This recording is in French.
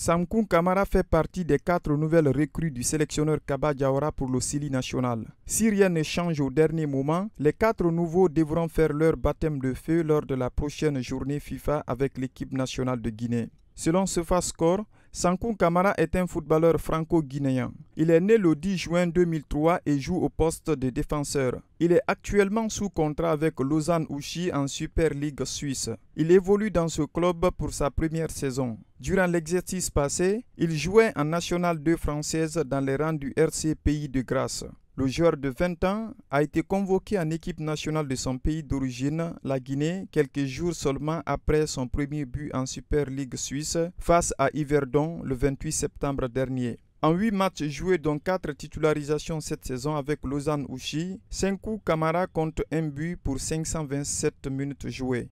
Samkou Kamara fait partie des quatre nouvelles recrues du sélectionneur Kaba Diawara pour le national. Si rien ne change au dernier moment, les quatre nouveaux devront faire leur baptême de feu lors de la prochaine journée FIFA avec l'équipe nationale de Guinée. Selon ce fast score, Kamara est un footballeur franco-guinéen. Il est né le 10 juin 2003 et joue au poste de défenseur. Il est actuellement sous contrat avec Lausanne Ouchy en Super League suisse. Il évolue dans ce club pour sa première saison. Durant l'exercice passé, il jouait en National 2 française dans les rangs du RC Pays de Grâce. Le joueur de 20 ans a été convoqué en équipe nationale de son pays d'origine, la Guinée, quelques jours seulement après son premier but en Super League suisse face à Yverdon le 28 septembre dernier. En 8 matchs joués dont 4 titularisations cette saison avec Lausanne 5 Senku Kamara compte un but pour 527 minutes jouées.